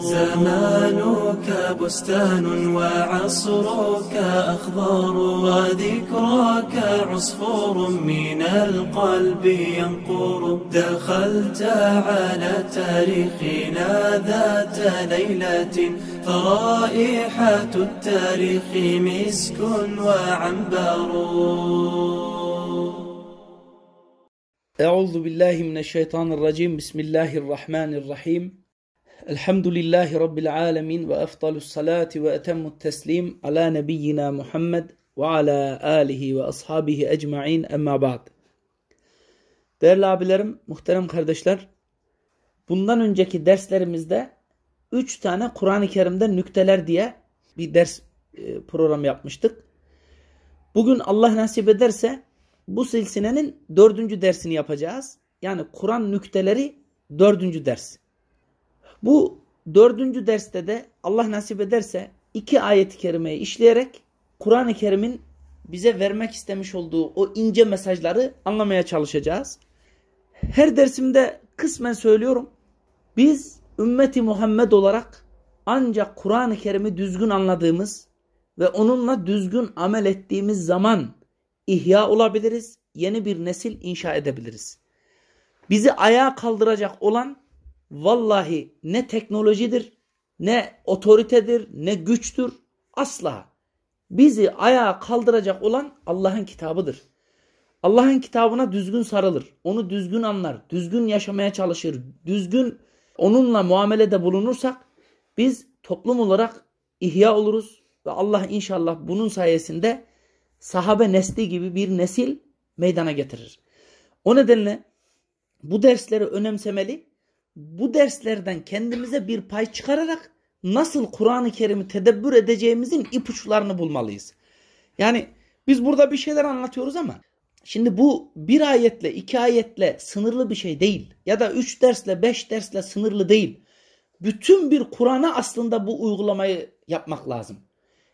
زمانك بستان وعصرك أخضر وذكراك عصفور من القلب ينقر دخلت على تاريخنا ذات ليلة فرائحة التاريخ مسك وعنبر أعوذ بالله من الشيطان الرجيم بسم الله الرحمن الرحيم Elhamdülillahi Rabbil alemin ve eftalus salati ve etemmut teslim ala nebiyyina Muhammed ve ala alihi ve ashabihi ecma'in emma ba'd. Değerli abilerim, muhterem kardeşler, bundan önceki derslerimizde 3 tane Kur'an-ı Kerim'de nükteler diye bir ders e, programı yapmıştık. Bugün Allah nasip ederse bu silsilenin dördüncü dersini yapacağız. Yani Kur'an nükteleri dördüncü ders. Bu dördüncü derste de Allah nasip ederse iki ayet-i kerimeyi işleyerek Kur'an-ı Kerim'in bize vermek istemiş olduğu o ince mesajları anlamaya çalışacağız. Her dersimde kısmen söylüyorum. Biz ümmeti Muhammed olarak ancak Kur'an-ı Kerim'i düzgün anladığımız ve onunla düzgün amel ettiğimiz zaman ihya olabiliriz, yeni bir nesil inşa edebiliriz. Bizi ayağa kaldıracak olan vallahi ne teknolojidir, ne otoritedir, ne güçtür. Asla. Bizi ayağa kaldıracak olan Allah'ın kitabıdır. Allah'ın kitabına düzgün sarılır. Onu düzgün anlar, düzgün yaşamaya çalışır, düzgün onunla muamelede bulunursak biz toplum olarak ihya oluruz ve Allah inşallah bunun sayesinde sahabe nesli gibi bir nesil meydana getirir. O nedenle bu dersleri önemsemeli bu derslerden kendimize bir pay çıkararak nasıl Kur'an-ı Kerim'i tedebbür edeceğimizin ipuçlarını bulmalıyız. Yani biz burada bir şeyler anlatıyoruz ama şimdi bu bir ayetle iki ayetle sınırlı bir şey değil. Ya da üç dersle beş dersle sınırlı değil. Bütün bir Kur'an'a aslında bu uygulamayı yapmak lazım.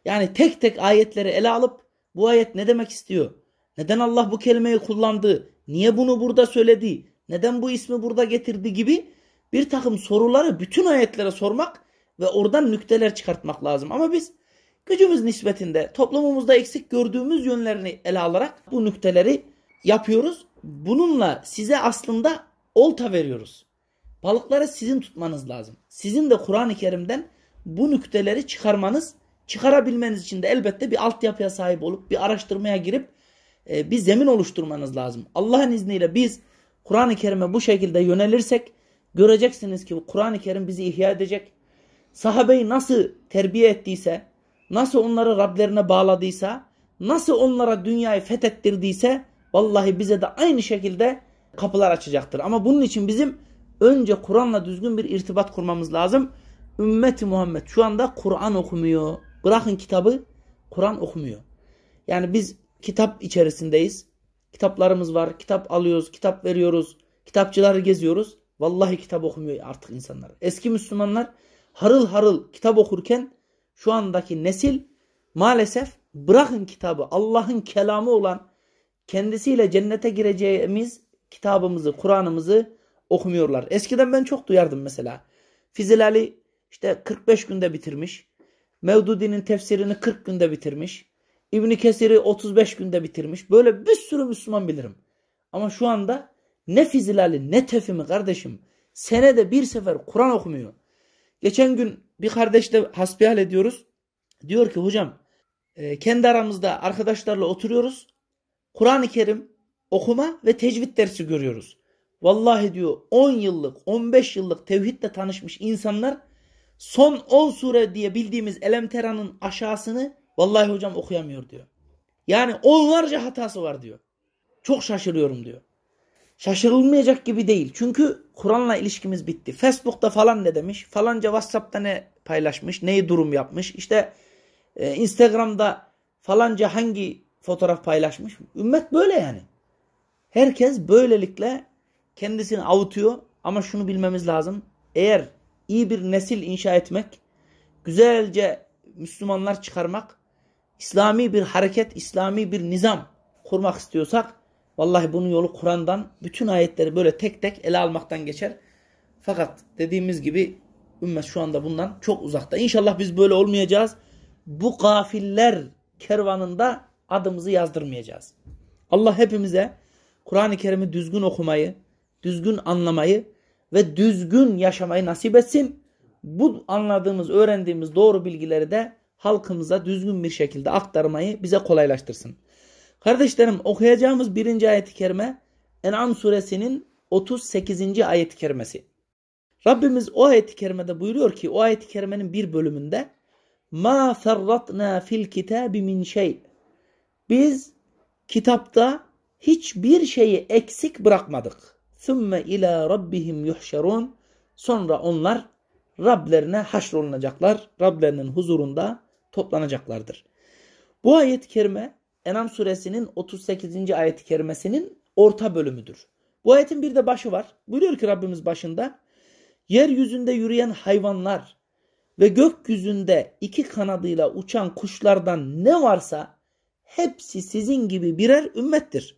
Yani tek tek ayetleri ele alıp bu ayet ne demek istiyor? Neden Allah bu kelimeyi kullandı? Niye bunu burada söyledi? Neden bu ismi burada getirdi gibi bir takım soruları bütün ayetlere sormak ve oradan nükteler çıkartmak lazım. Ama biz gücümüz nispetinde toplumumuzda eksik gördüğümüz yönlerini ele alarak bu nükteleri yapıyoruz. Bununla size aslında olta veriyoruz. Balıkları sizin tutmanız lazım. Sizin de Kur'an-ı Kerim'den bu nükteleri çıkarmanız, çıkarabilmeniz için de elbette bir altyapıya sahip olup, bir araştırmaya girip e, bir zemin oluşturmanız lazım. Allah'ın izniyle biz Kur'an-ı Kerim'e bu şekilde yönelirsek göreceksiniz ki Kur'an-ı Kerim bizi ihya edecek. Sahabeyi nasıl terbiye ettiyse, nasıl onları Rablerine bağladıysa, nasıl onlara dünyayı fethettirdiyse vallahi bize de aynı şekilde kapılar açacaktır. Ama bunun için bizim önce Kur'an'la düzgün bir irtibat kurmamız lazım. Ümmeti Muhammed şu anda Kur'an okumuyor. Bırakın kitabı Kur'an okumuyor. Yani biz kitap içerisindeyiz. Kitaplarımız var. Kitap alıyoruz, kitap veriyoruz. Kitapçıları geziyoruz. Vallahi kitap okumuyor artık insanlar. Eski Müslümanlar harıl harıl kitap okurken şu andaki nesil maalesef bırakın kitabı Allah'ın kelamı olan kendisiyle cennete gireceğimiz kitabımızı, Kur'an'ımızı okumuyorlar. Eskiden ben çok duyardım mesela. Fizilali işte 45 günde bitirmiş. Mevdudi'nin tefsirini 40 günde bitirmiş. İbni Kesir'i 35 günde bitirmiş. Böyle bir sürü Müslüman bilirim. Ama şu anda ne fizilali ne tefimi kardeşim. Senede bir sefer Kur'an okumuyor. Geçen gün bir kardeşle hasbihal ediyoruz. Diyor ki hocam e, kendi aramızda arkadaşlarla oturuyoruz. Kur'an-ı Kerim okuma ve tecvid dersi görüyoruz. Vallahi diyor 10 yıllık 15 yıllık tevhidle tanışmış insanlar son 10 sure diye bildiğimiz Elemtera'nın aşağısını vallahi hocam okuyamıyor diyor. Yani onlarca hatası var diyor. Çok şaşırıyorum diyor şaşırılmayacak gibi değil. Çünkü Kur'an'la ilişkimiz bitti. Facebook'ta falan ne demiş? Falanca WhatsApp'ta ne paylaşmış? Neyi durum yapmış? İşte e, Instagram'da falanca hangi fotoğraf paylaşmış? Ümmet böyle yani. Herkes böylelikle kendisini avutuyor. Ama şunu bilmemiz lazım. Eğer iyi bir nesil inşa etmek, güzelce Müslümanlar çıkarmak, İslami bir hareket, İslami bir nizam kurmak istiyorsak Vallahi bunun yolu Kur'an'dan bütün ayetleri böyle tek tek ele almaktan geçer. Fakat dediğimiz gibi ümmet şu anda bundan çok uzakta. İnşallah biz böyle olmayacağız. Bu gafiller kervanında adımızı yazdırmayacağız. Allah hepimize Kur'an-ı Kerim'i düzgün okumayı, düzgün anlamayı ve düzgün yaşamayı nasip etsin. Bu anladığımız, öğrendiğimiz doğru bilgileri de halkımıza düzgün bir şekilde aktarmayı bize kolaylaştırsın. Kardeşlerim okuyacağımız birinci ayet-i kerime En'am suresinin 38. ayet-i kerimesi. Rabbimiz o ayet-i kerimede buyuruyor ki o ayet-i kerimenin bir bölümünde ma ferratna fil kitabi min şey. Biz kitapta hiçbir şeyi eksik bırakmadık. Sümme ila rabbihim yuhşerun. Sonra onlar Rablerine haşrolunacaklar. Rablerinin huzurunda toplanacaklardır. Bu ayet-i kerime Enam suresinin 38. ayet-i kerimesinin orta bölümüdür. Bu ayetin bir de başı var. Buyuruyor ki Rabbimiz başında yeryüzünde yürüyen hayvanlar ve gökyüzünde iki kanadıyla uçan kuşlardan ne varsa hepsi sizin gibi birer ümmettir.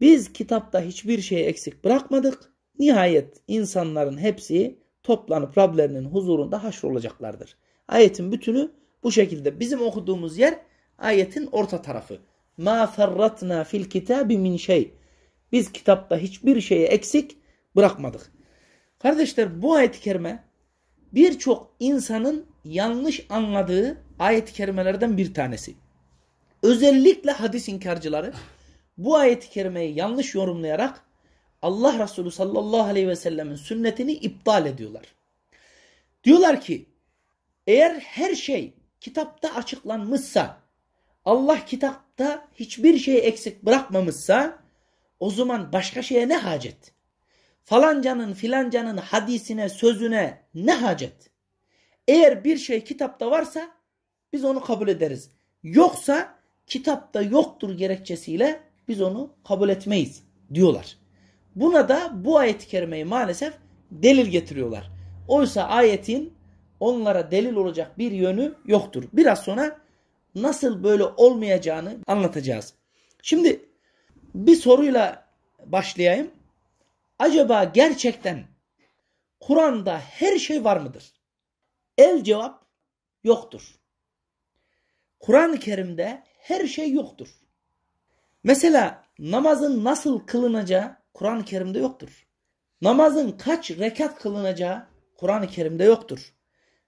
Biz kitapta hiçbir şey eksik bırakmadık. Nihayet insanların hepsi toplanıp Rablerinin huzurunda haşrolacaklardır. Ayetin bütünü bu şekilde. Bizim okuduğumuz yer Ayetin orta tarafı. Ma ferratna fil kitabi min şey. Biz kitapta hiçbir şeyi eksik bırakmadık. Kardeşler bu ayet-i kerime birçok insanın yanlış anladığı ayet-i kerimelerden bir tanesi. Özellikle hadis inkarcıları bu ayet-i kerimeyi yanlış yorumlayarak Allah Resulü sallallahu aleyhi ve sellemin sünnetini iptal ediyorlar. Diyorlar ki eğer her şey kitapta açıklanmışsa Allah kitapta hiçbir şey eksik bırakmamışsa o zaman başka şeye ne hacet? Falancanın filancanın hadisine, sözüne ne hacet? Eğer bir şey kitapta varsa biz onu kabul ederiz. Yoksa kitapta yoktur gerekçesiyle biz onu kabul etmeyiz diyorlar. Buna da bu ayet-i kerimeyi maalesef delil getiriyorlar. Oysa ayetin onlara delil olacak bir yönü yoktur. Biraz sonra nasıl böyle olmayacağını anlatacağız. Şimdi bir soruyla başlayayım. Acaba gerçekten Kur'an'da her şey var mıdır? El cevap yoktur. Kur'an-ı Kerim'de her şey yoktur. Mesela namazın nasıl kılınacağı Kur'an-ı Kerim'de yoktur. Namazın kaç rekat kılınacağı Kur'an-ı Kerim'de yoktur.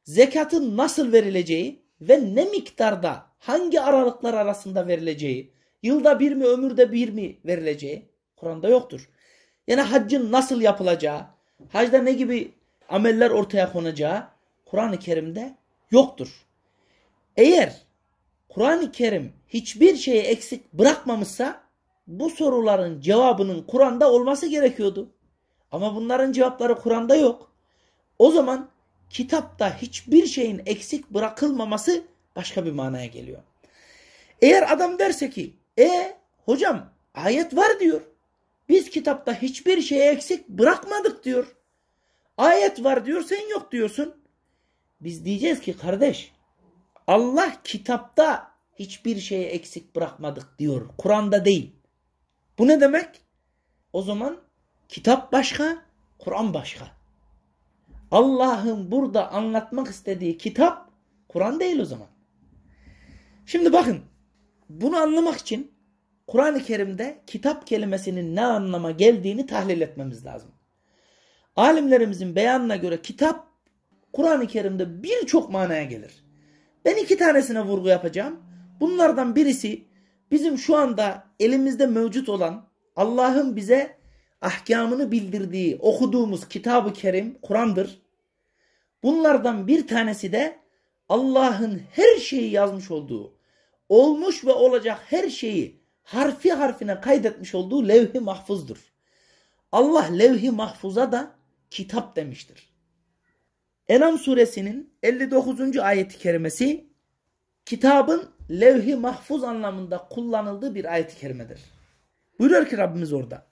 Zekatın nasıl verileceği ve ne miktarda hangi aralıklar arasında verileceği, yılda bir mi ömürde bir mi verileceği Kur'an'da yoktur. Yani haccın nasıl yapılacağı, hacda ne gibi ameller ortaya konacağı Kur'an-ı Kerim'de yoktur. Eğer Kur'an-ı Kerim hiçbir şeyi eksik bırakmamışsa bu soruların cevabının Kur'an'da olması gerekiyordu. Ama bunların cevapları Kur'an'da yok. O zaman kitapta hiçbir şeyin eksik bırakılmaması başka bir manaya geliyor. Eğer adam derse ki e hocam ayet var diyor. Biz kitapta hiçbir şey eksik bırakmadık diyor. Ayet var diyor sen yok diyorsun. Biz diyeceğiz ki kardeş Allah kitapta hiçbir şeyi eksik bırakmadık diyor. Kur'an'da değil. Bu ne demek? O zaman kitap başka, Kur'an başka. Allah'ın burada anlatmak istediği kitap Kur'an değil o zaman. Şimdi bakın bunu anlamak için Kur'an-ı Kerim'de kitap kelimesinin ne anlama geldiğini tahlil etmemiz lazım. Alimlerimizin beyanına göre kitap Kur'an-ı Kerim'de birçok manaya gelir. Ben iki tanesine vurgu yapacağım. Bunlardan birisi bizim şu anda elimizde mevcut olan Allah'ın bize ahkamını bildirdiği okuduğumuz kitabı kerim Kur'an'dır. Bunlardan bir tanesi de Allah'ın her şeyi yazmış olduğu, olmuş ve olacak her şeyi harfi harfine kaydetmiş olduğu levh-i mahfuzdur. Allah levh-i mahfuza da kitap demiştir. Enam suresinin 59. ayeti kerimesi kitabın levh-i mahfuz anlamında kullanıldığı bir ayet-i kerimedir. Buyuruyor ki Rabbimiz orada.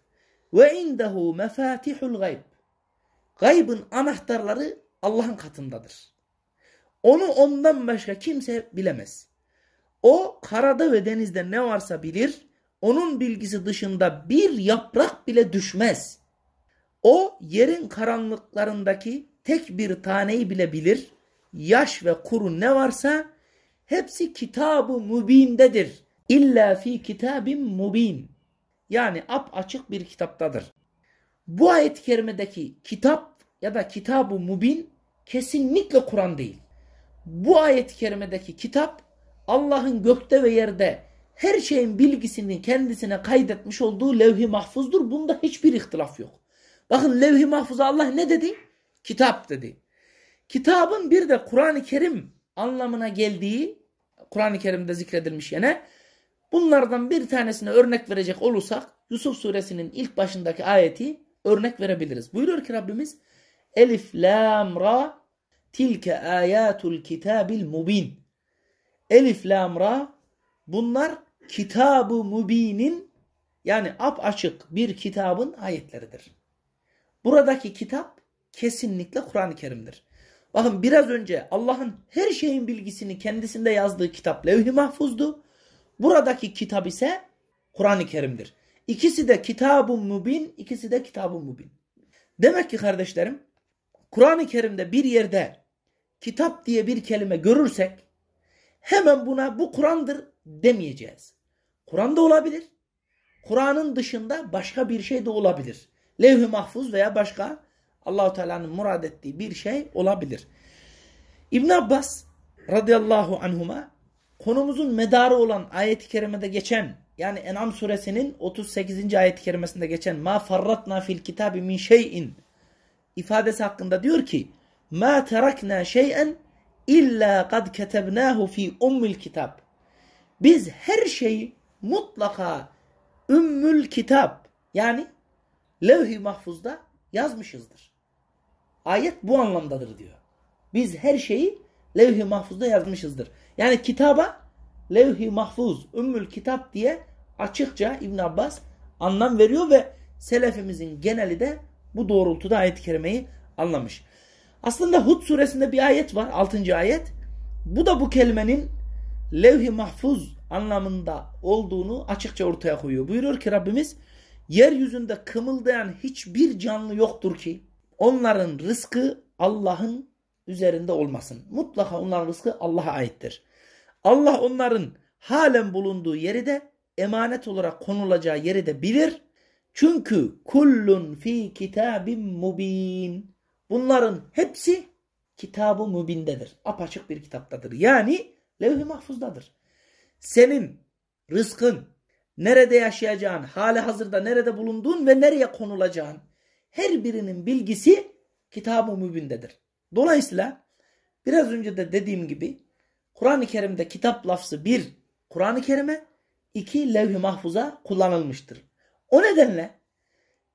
Ve indehu mefatihul gayb. Gaybın anahtarları Allah'ın katındadır. Onu ondan başka kimse bilemez. O karada ve denizde ne varsa bilir. Onun bilgisi dışında bir yaprak bile düşmez. O yerin karanlıklarındaki tek bir taneyi bile bilir. Yaş ve kuru ne varsa hepsi kitabı mübindedir. İlla fi kitabim mübin. Yani ap açık bir kitaptadır. Bu ayet-i kerimedeki kitap ya da kitab-ı mubin kesinlikle Kur'an değil. Bu ayet-i kerimedeki kitap Allah'ın gökte ve yerde her şeyin bilgisini kendisine kaydetmiş olduğu levh-i mahfuzdur. Bunda hiçbir ihtilaf yok. Bakın levh-i mahfuza Allah ne dedi? Kitap dedi. Kitabın bir de Kur'an-ı Kerim anlamına geldiği, Kur'an-ı Kerim'de zikredilmiş yine, Bunlardan bir tanesine örnek verecek olursak Yusuf suresinin ilk başındaki ayeti örnek verebiliriz. Buyuruyor ki Rabbimiz Elif lam ra tilke ayatul kitabil mubin. Elif lam ra bunlar kitabı mubinin yani ap açık bir kitabın ayetleridir. Buradaki kitap kesinlikle Kur'an-ı Kerim'dir. Bakın biraz önce Allah'ın her şeyin bilgisini kendisinde yazdığı kitap levh-i mahfuzdu. Buradaki kitap ise Kur'an-ı Kerim'dir. İkisi de kitabun mübin, ikisi de kitabun mübin. Demek ki kardeşlerim, Kur'an-ı Kerim'de bir yerde kitap diye bir kelime görürsek hemen buna bu Kur'an'dır demeyeceğiz. Kur'an da olabilir. Kur'an'ın dışında başka bir şey de olabilir. Levh-i mahfuz veya başka Allahu Teala'nın murad ettiği bir şey olabilir. İbn Abbas radıyallahu anhuma konumuzun medarı olan ayet-i kerimede geçen yani En'am suresinin 38. ayet-i kerimesinde geçen ma farratna fil kitabi min şeyin ifadesi hakkında diyor ki ma terakna şeyen illa kad ketebnahu fi ummil kitab biz her şeyi mutlaka ümmül kitap yani levh-i mahfuzda yazmışızdır. Ayet bu anlamdadır diyor. Biz her şeyi levh-i mahfuzda yazmışızdır. Yani kitaba levh-i mahfuz, ümmül kitap diye açıkça İbn Abbas anlam veriyor ve selefimizin geneli de bu doğrultuda ayet-i kerimeyi anlamış. Aslında Hud suresinde bir ayet var, 6. ayet. Bu da bu kelimenin levh-i mahfuz anlamında olduğunu açıkça ortaya koyuyor. Buyuruyor ki Rabbimiz, yeryüzünde kımıldayan hiçbir canlı yoktur ki onların rızkı Allah'ın üzerinde olmasın. Mutlaka onların rızkı Allah'a aittir. Allah onların halen bulunduğu yeri de emanet olarak konulacağı yeri de bilir. Çünkü kullun fi kitabim mubin. Bunların hepsi kitabı mübindedir. Apaçık bir kitaptadır. Yani levh-i mahfuzdadır. Senin rızkın, nerede yaşayacağın, hali hazırda nerede bulunduğun ve nereye konulacağın her birinin bilgisi kitab-ı mübindedir. Dolayısıyla biraz önce de dediğim gibi Kur'an-ı Kerim'de kitap lafzı bir Kur'an-ı Kerim'e iki levh-i mahfuza kullanılmıştır. O nedenle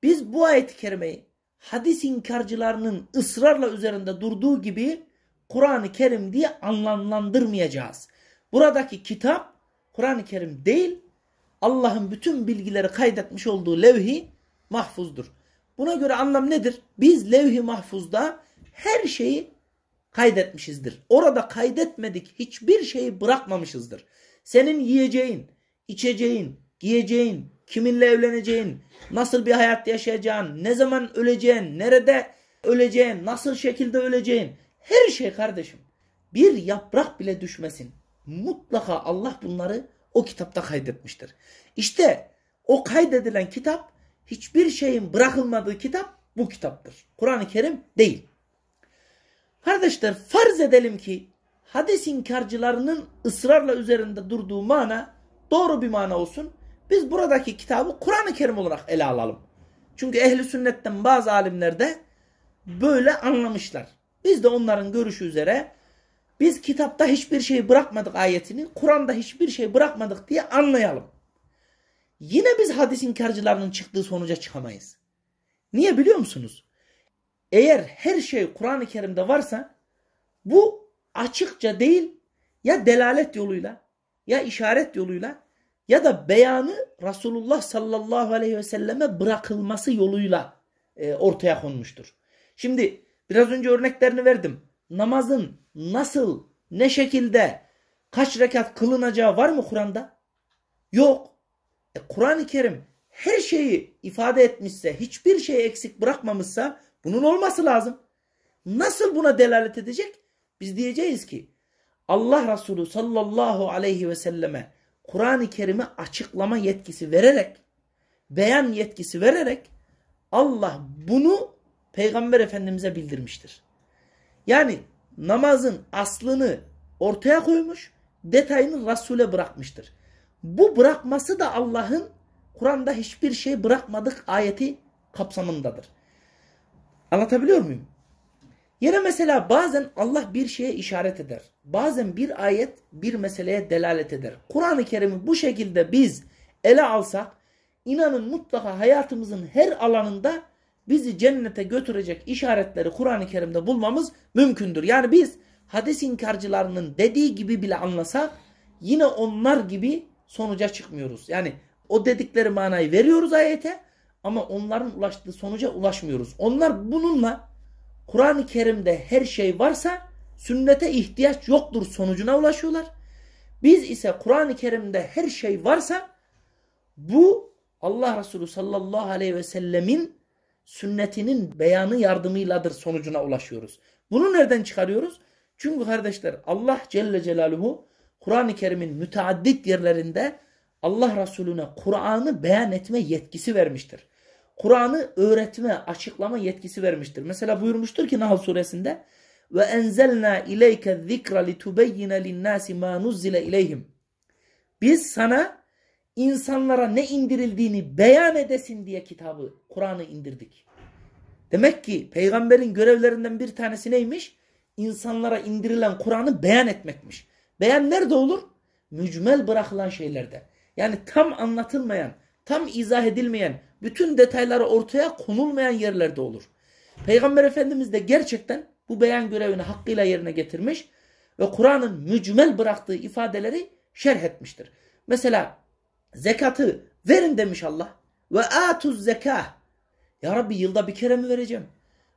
biz bu ayet-i kerimeyi hadis inkarcılarının ısrarla üzerinde durduğu gibi Kur'an-ı Kerim diye anlamlandırmayacağız. Buradaki kitap Kur'an-ı Kerim değil Allah'ın bütün bilgileri kaydetmiş olduğu levh-i mahfuzdur. Buna göre anlam nedir? Biz levh-i mahfuzda her şeyi kaydetmişizdir. Orada kaydetmedik hiçbir şeyi bırakmamışızdır. Senin yiyeceğin, içeceğin, giyeceğin, kiminle evleneceğin, nasıl bir hayat yaşayacağın, ne zaman öleceğin, nerede öleceğin, nasıl şekilde öleceğin her şey kardeşim. Bir yaprak bile düşmesin. Mutlaka Allah bunları o kitapta kaydetmiştir. İşte o kaydedilen kitap hiçbir şeyin bırakılmadığı kitap bu kitaptır. Kur'an-ı Kerim değil. Kardeşler farz edelim ki hadis inkarcılarının ısrarla üzerinde durduğu mana doğru bir mana olsun. Biz buradaki kitabı Kur'an-ı Kerim olarak ele alalım. Çünkü ehli sünnetten bazı alimler de böyle anlamışlar. Biz de onların görüşü üzere biz kitapta hiçbir şey bırakmadık ayetini, Kur'an'da hiçbir şey bırakmadık diye anlayalım. Yine biz hadis inkarcılarının çıktığı sonuca çıkamayız. Niye biliyor musunuz? eğer her şey Kur'an-ı Kerim'de varsa bu açıkça değil ya delalet yoluyla ya işaret yoluyla ya da beyanı Resulullah sallallahu aleyhi ve selleme bırakılması yoluyla e, ortaya konmuştur. Şimdi biraz önce örneklerini verdim. Namazın nasıl, ne şekilde, kaç rekat kılınacağı var mı Kur'an'da? Yok. E, Kur'an-ı Kerim her şeyi ifade etmişse, hiçbir şey eksik bırakmamışsa bunun olması lazım. Nasıl buna delalet edecek? Biz diyeceğiz ki Allah Resulü sallallahu aleyhi ve selleme Kur'an-ı Kerim'e açıklama yetkisi vererek, beyan yetkisi vererek Allah bunu Peygamber Efendimiz'e bildirmiştir. Yani namazın aslını ortaya koymuş, detayını Resul'e bırakmıştır. Bu bırakması da Allah'ın Kur'an'da hiçbir şey bırakmadık ayeti kapsamındadır. Anlatabiliyor muyum? Yine mesela bazen Allah bir şeye işaret eder. Bazen bir ayet bir meseleye delalet eder. Kur'an-ı Kerim'i bu şekilde biz ele alsak inanın mutlaka hayatımızın her alanında bizi cennete götürecek işaretleri Kur'an-ı Kerim'de bulmamız mümkündür. Yani biz hadis inkarcılarının dediği gibi bile anlasak yine onlar gibi sonuca çıkmıyoruz. Yani o dedikleri manayı veriyoruz ayete ama onların ulaştığı sonuca ulaşmıyoruz. Onlar bununla Kur'an-ı Kerim'de her şey varsa sünnete ihtiyaç yoktur sonucuna ulaşıyorlar. Biz ise Kur'an-ı Kerim'de her şey varsa bu Allah Resulü sallallahu aleyhi ve sellemin sünnetinin beyanı yardımıyladır sonucuna ulaşıyoruz. Bunu nereden çıkarıyoruz? Çünkü kardeşler Allah Celle Celaluhu Kur'an-ı Kerim'in müteaddit yerlerinde Allah Resulüne Kur'an'ı beyan etme yetkisi vermiştir. Kur'an'ı öğretme, açıklama yetkisi vermiştir. Mesela buyurmuştur ki Nahl suresinde ve enzelna ileyke zikra litubeyyine linnâsi mâ nuzzile ileyhim. Biz sana insanlara ne indirildiğini beyan edesin diye kitabı, Kur'an'ı indirdik. Demek ki peygamberin görevlerinden bir tanesi neymiş? İnsanlara indirilen Kur'an'ı beyan etmekmiş. Beyan nerede olur? Mücmel bırakılan şeylerde. Yani tam anlatılmayan, tam izah edilmeyen, bütün detayları ortaya konulmayan yerlerde olur. Peygamber Efendimiz de gerçekten bu beyan görevini hakkıyla yerine getirmiş ve Kur'an'ın mücmel bıraktığı ifadeleri şerh etmiştir. Mesela zekatı verin demiş Allah. Ve atuz zekah. Ya Rabbi yılda bir kere mi vereceğim?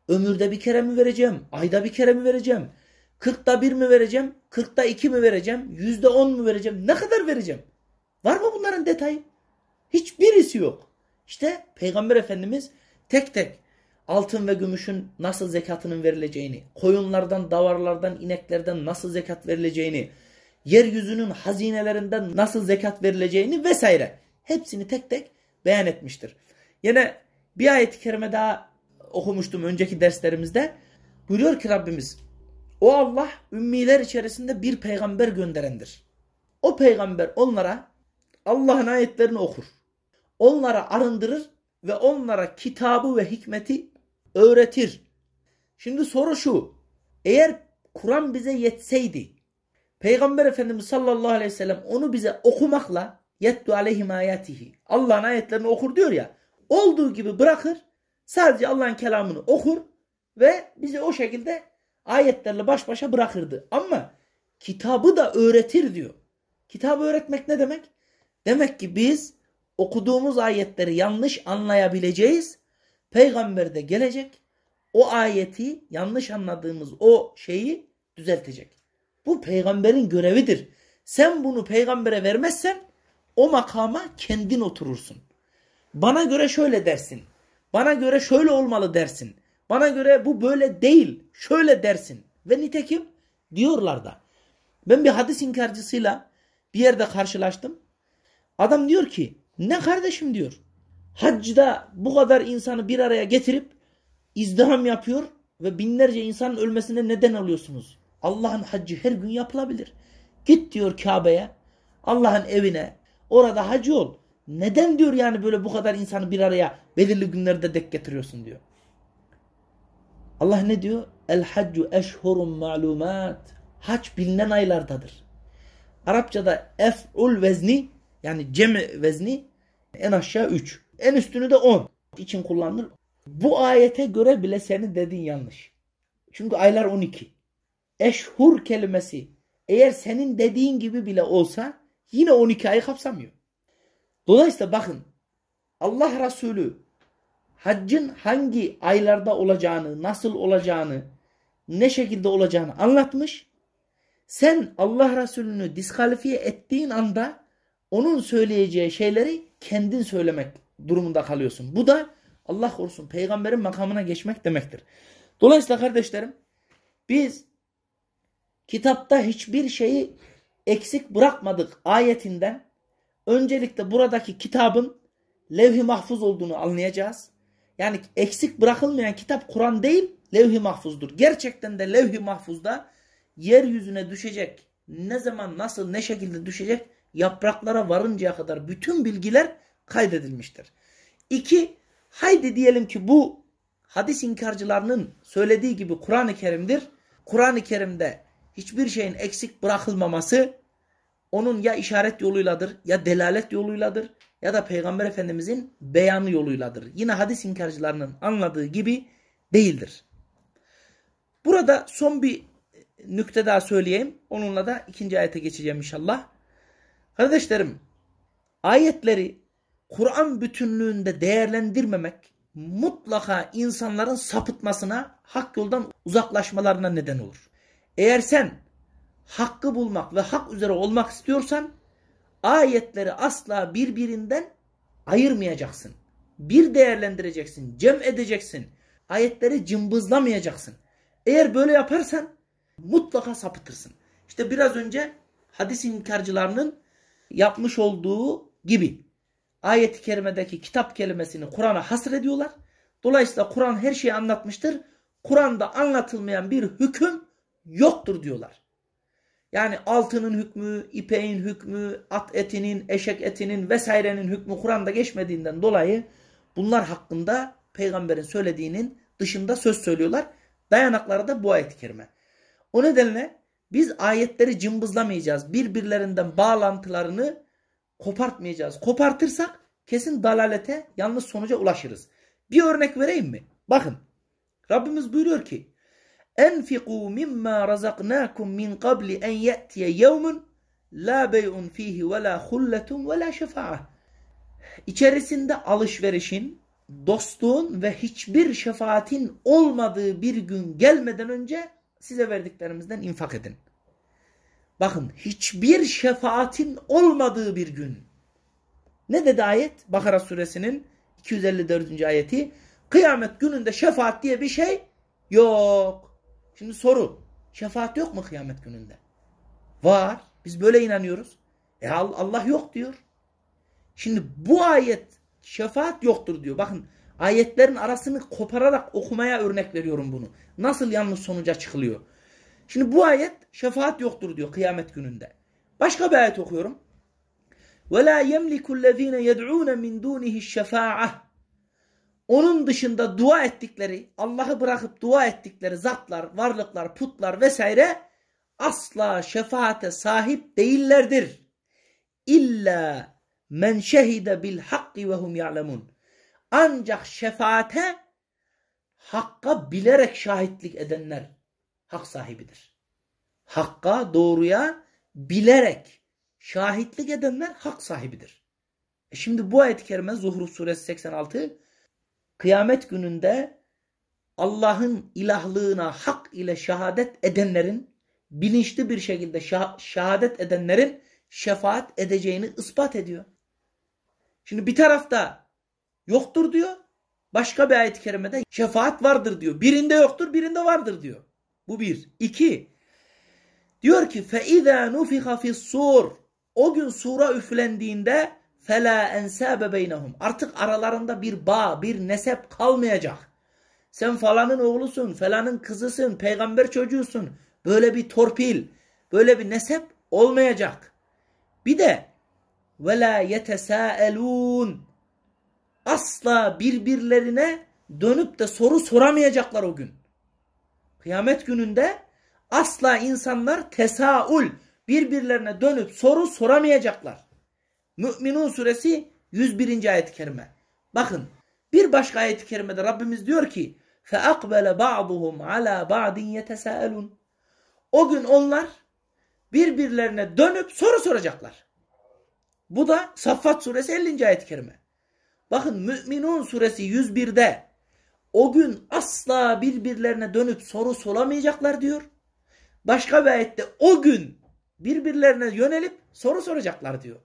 Ömürde bir kere mi vereceğim? Ayda bir kere mi vereceğim? Kırkta bir mi vereceğim? Kırkta iki mi vereceğim? Yüzde on mu vereceğim? Ne kadar vereceğim? Var mı bunların detayı? Hiçbirisi yok. İşte Peygamber Efendimiz tek tek altın ve gümüşün nasıl zekatının verileceğini, koyunlardan, davarlardan, ineklerden nasıl zekat verileceğini, yeryüzünün hazinelerinden nasıl zekat verileceğini vesaire hepsini tek tek beyan etmiştir. Yine bir ayet-i kerime daha okumuştum önceki derslerimizde. Buyuruyor ki Rabbimiz o Allah ümmiler içerisinde bir peygamber gönderendir. O peygamber onlara Allah'ın ayetlerini okur onlara arındırır ve onlara kitabı ve hikmeti öğretir. Şimdi soru şu. Eğer Kur'an bize yetseydi Peygamber Efendimiz sallallahu aleyhi ve sellem onu bize okumakla yettu aleyhim ayatihi. Allah'ın ayetlerini okur diyor ya. Olduğu gibi bırakır. Sadece Allah'ın kelamını okur ve bizi o şekilde ayetlerle baş başa bırakırdı. Ama kitabı da öğretir diyor. Kitabı öğretmek ne demek? Demek ki biz okuduğumuz ayetleri yanlış anlayabileceğiz. Peygamber de gelecek. O ayeti yanlış anladığımız o şeyi düzeltecek. Bu peygamberin görevidir. Sen bunu peygambere vermezsen o makama kendin oturursun. Bana göre şöyle dersin. Bana göre şöyle olmalı dersin. Bana göre bu böyle değil. Şöyle dersin. Ve nitekim diyorlar da. Ben bir hadis inkarcısıyla bir yerde karşılaştım. Adam diyor ki ne kardeşim diyor. Haccda bu kadar insanı bir araya getirip izdiham yapıyor ve binlerce insanın ölmesine neden oluyorsunuz. Allah'ın haccı her gün yapılabilir. Git diyor Kabe'ye, Allah'ın evine, orada hacı ol. Neden diyor yani böyle bu kadar insanı bir araya belirli günlerde dek getiriyorsun diyor. Allah ne diyor? El haccu eşhurun ma'lumat. Hac bilinen aylardadır. Arapçada ef'ul vezni yani cem vezni en aşağı 3. En üstünü de 10 için kullanılır. Bu ayete göre bile senin dediğin yanlış. Çünkü aylar 12. Eşhur kelimesi eğer senin dediğin gibi bile olsa yine 12 ayı kapsamıyor. Dolayısıyla bakın Allah Resulü haccın hangi aylarda olacağını, nasıl olacağını, ne şekilde olacağını anlatmış. Sen Allah Resulü'nü diskalifiye ettiğin anda onun söyleyeceği şeyleri kendin söylemek durumunda kalıyorsun. Bu da Allah korusun peygamberin makamına geçmek demektir. Dolayısıyla kardeşlerim biz kitapta hiçbir şeyi eksik bırakmadık ayetinden öncelikle buradaki kitabın levh-i mahfuz olduğunu anlayacağız. Yani eksik bırakılmayan kitap Kur'an değil levh-i mahfuzdur. Gerçekten de levh-i mahfuzda yeryüzüne düşecek ne zaman nasıl ne şekilde düşecek yapraklara varıncaya kadar bütün bilgiler kaydedilmiştir. İki, haydi diyelim ki bu hadis inkarcılarının söylediği gibi Kur'an-ı Kerim'dir. Kur'an-ı Kerim'de hiçbir şeyin eksik bırakılmaması onun ya işaret yoluyladır ya delalet yoluyladır ya da Peygamber Efendimizin beyanı yoluyladır. Yine hadis inkarcılarının anladığı gibi değildir. Burada son bir nükte daha söyleyeyim. Onunla da ikinci ayete geçeceğim inşallah. Kardeşlerim ayetleri Kur'an bütünlüğünde değerlendirmemek mutlaka insanların sapıtmasına, hak yoldan uzaklaşmalarına neden olur. Eğer sen hakkı bulmak ve hak üzere olmak istiyorsan ayetleri asla birbirinden ayırmayacaksın. Bir değerlendireceksin, cem edeceksin. Ayetleri cımbızlamayacaksın. Eğer böyle yaparsan mutlaka sapıtırsın. İşte biraz önce hadis inkarcılarının yapmış olduğu gibi ayet-i kerimedeki kitap kelimesini Kur'an'a hasrediyorlar. Dolayısıyla Kur'an her şeyi anlatmıştır. Kur'an'da anlatılmayan bir hüküm yoktur diyorlar. Yani altının hükmü, ipeğin hükmü, at etinin, eşek etinin vesairenin hükmü Kur'an'da geçmediğinden dolayı bunlar hakkında peygamberin söylediğinin dışında söz söylüyorlar. Dayanakları da bu ayet-i kerime. O nedenle biz ayetleri cımbızlamayacağız. Birbirlerinden bağlantılarını kopartmayacağız. Kopartırsak kesin dalalete, yanlış sonuca ulaşırız. Bir örnek vereyim mi? Bakın. Rabbimiz buyuruyor ki: "Enfiku mimma razaknakum min qabli en yatiye yevmun la bayun fihi ve la hulletun ve la şefa'a." İçerisinde alışverişin, dostluğun ve hiçbir şefaatin olmadığı bir gün gelmeden önce size verdiklerimizden infak edin. Bakın hiçbir şefaatin olmadığı bir gün. Ne dedi ayet? Bakara suresinin 254. ayeti. Kıyamet gününde şefaat diye bir şey yok. Şimdi soru. Şefaat yok mu kıyamet gününde? Var. Biz böyle inanıyoruz. E Allah yok diyor. Şimdi bu ayet şefaat yoktur diyor. Bakın Ayetlerin arasını kopararak okumaya örnek veriyorum bunu. Nasıl yanlış sonuca çıkılıyor? Şimdi bu ayet şefaat yoktur diyor kıyamet gününde. Başka bir ayet okuyorum. وَلَا يَمْلِكُ الَّذ۪ينَ يَدْعُونَ مِنْ دُونِهِ الشَّفَاعَةِ Onun dışında dua ettikleri, Allah'ı bırakıp dua ettikleri zatlar, varlıklar, putlar vesaire asla şefaate sahip değillerdir. İlla men şehide bil hakki ve hum ya'lemun. Ancak şefaate hakka bilerek şahitlik edenler hak sahibidir. Hakka, doğruya bilerek şahitlik edenler hak sahibidir. E şimdi bu ayet-i kerime Zuhruf suresi 86 kıyamet gününde Allah'ın ilahlığına hak ile şehadet edenlerin bilinçli bir şekilde şah şehadet edenlerin şefaat edeceğini ispat ediyor. Şimdi bir tarafta yoktur diyor. Başka bir ayet-i kerimede şefaat vardır diyor. Birinde yoktur, birinde vardır diyor. Bu bir. İki. Diyor ki فَاِذَا نُفِخَ فِي sur. O gün sura üflendiğinde فَلَا اَنْسَابَ بَيْنَهُمْ Artık aralarında bir bağ, bir nesep kalmayacak. Sen falanın oğlusun, falanın kızısın, peygamber çocuğusun. Böyle bir torpil, böyle bir nesep olmayacak. Bir de وَلَا يَتَسَاءَلُونَ asla birbirlerine dönüp de soru soramayacaklar o gün. Kıyamet gününde asla insanlar tesaül birbirlerine dönüp soru soramayacaklar. Müminun suresi 101. ayet-i kerime. Bakın bir başka ayet-i kerimede Rabbimiz diyor ki فَاَقْبَلَ بَعْضُهُمْ عَلَى بَعْضٍ يَتَسَاءَلُونَ O gün onlar birbirlerine dönüp soru soracaklar. Bu da Saffat suresi 50. ayet-i kerime. Bakın Müminun suresi 101'de o gün asla birbirlerine dönüp soru solamayacaklar diyor. Başka bir ayette o gün birbirlerine yönelip soru soracaklar diyor.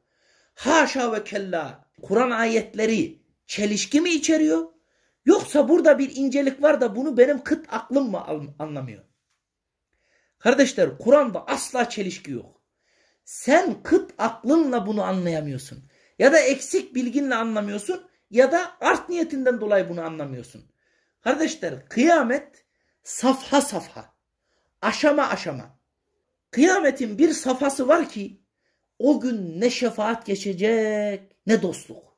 Haşa ve kella Kur'an ayetleri çelişki mi içeriyor? Yoksa burada bir incelik var da bunu benim kıt aklım mı anlamıyor? Kardeşler Kur'an'da asla çelişki yok. Sen kıt aklınla bunu anlayamıyorsun. Ya da eksik bilginle anlamıyorsun ya da art niyetinden dolayı bunu anlamıyorsun. Kardeşler kıyamet safha safha, aşama aşama. Kıyametin bir safhası var ki o gün ne şefaat geçecek ne dostluk.